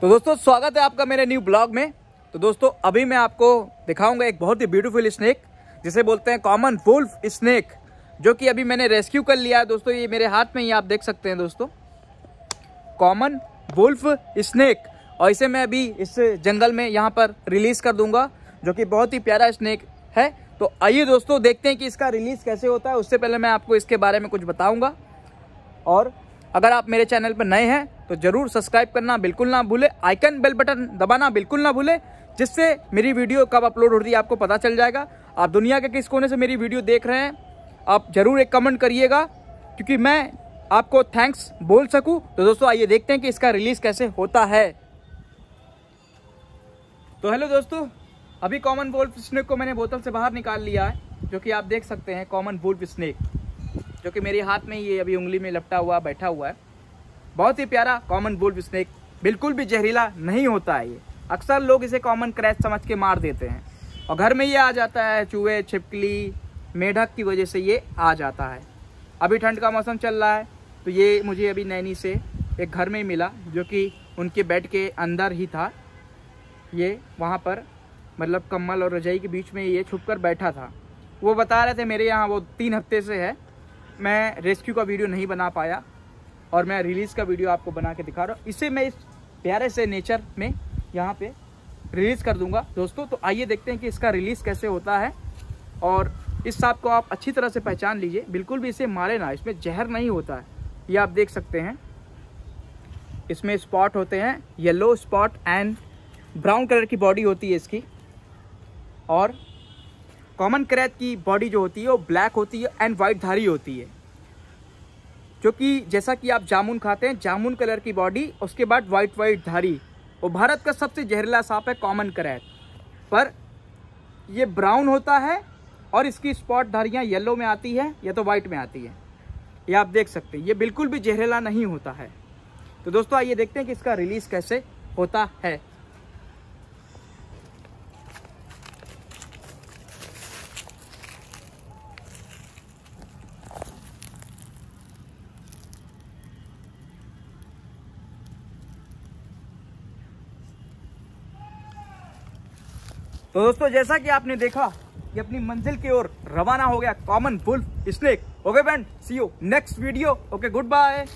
तो दोस्तों स्वागत है आपका मेरे न्यू ब्लॉग में तो दोस्तों अभी मैं आपको दिखाऊंगा एक बहुत ही ब्यूटीफुल स्नैक जिसे बोलते हैं कॉमन वुल्फ स्नैक जो कि अभी मैंने रेस्क्यू कर लिया है दोस्तों ये मेरे हाथ में ही आप देख सकते हैं दोस्तों कॉमन वुल्फ स्नैक और इसे मैं अभी इस जंगल में यहाँ पर रिलीज़ कर दूंगा जो कि बहुत ही प्यारा स्नैक है तो आइए दोस्तों देखते हैं कि इसका रिलीज़ कैसे होता है उससे पहले मैं आपको इसके बारे में कुछ बताऊँगा और अगर आप मेरे चैनल पर नए हैं तो ज़रूर सब्सक्राइब करना बिल्कुल ना भूले आइकन बेल बटन दबाना बिल्कुल ना भूले जिससे मेरी वीडियो कब अपलोड होती है आपको पता चल जाएगा आप दुनिया के किस कोने से मेरी वीडियो देख रहे हैं आप ज़रूर एक कमेंट करिएगा क्योंकि मैं आपको थैंक्स बोल सकूं तो दोस्तों आइए देखते हैं कि इसका रिलीज़ कैसे होता है तो हेलो दोस्तों अभी कॉमन वुल्फ स्नेक को मैंने बोतल से बाहर निकाल लिया है जो कि आप देख सकते हैं कॉमन वुल्फ स्नेक जो कि मेरे हाथ में ये अभी उंगली में लपटा हुआ बैठा हुआ है बहुत ही प्यारा कॉमन बुल्ब स्नैक बिल्कुल भी जहरीला नहीं होता है ये अक्सर लोग इसे कॉमन क्रैच समझ के मार देते हैं और घर में ये आ जाता है चूहे छिपकली मेढक की वजह से ये आ जाता है अभी ठंड का मौसम चल रहा है तो ये मुझे अभी नैनी से एक घर में ही मिला जो कि उनके बेड के अंदर ही था ये वहाँ पर मतलब कम्बल और रजाई के बीच में ये छुप कर बैठा था वो बता रहे थे मेरे यहाँ वो तीन हफ्ते से है मैं रेस्क्यू का वीडियो नहीं बना पाया और मैं रिलीज़ का वीडियो आपको बना के दिखा रहा हूँ इसे मैं इस प्यारे से नेचर में यहाँ पे रिलीज़ कर दूंगा दोस्तों तो आइए देखते हैं कि इसका रिलीज़ कैसे होता है और इस सांप को आप अच्छी तरह से पहचान लीजिए बिल्कुल भी इसे मारे ना इसमें जहर नहीं होता है ये आप देख सकते हैं इसमें स्पॉट होते हैं yellow spot and brown colour की बॉडी होती है इसकी और कॉमन क्रैथ की बॉडी जो होती है वो ब्लैक होती है एंड वाइट धारी होती है जो कि जैसा कि आप जामुन खाते हैं जामुन कलर की बॉडी उसके बाद वाइट वाइट धारी वो भारत का सबसे जहरीला सांप है कॉमन क्रैट पर ये ब्राउन होता है और इसकी स्पॉट धारियाँ येलो में आती है या तो वाइट में आती है ये आप देख सकते हैं ये बिल्कुल भी जहरीला नहीं होता है तो दोस्तों आइए देखते हैं कि इसका रिलीज़ कैसे होता है तो दोस्तों जैसा कि आपने देखा कि अपनी मंजिल की ओर रवाना हो गया कॉमन फुल snake okay bye and see you next video okay good bye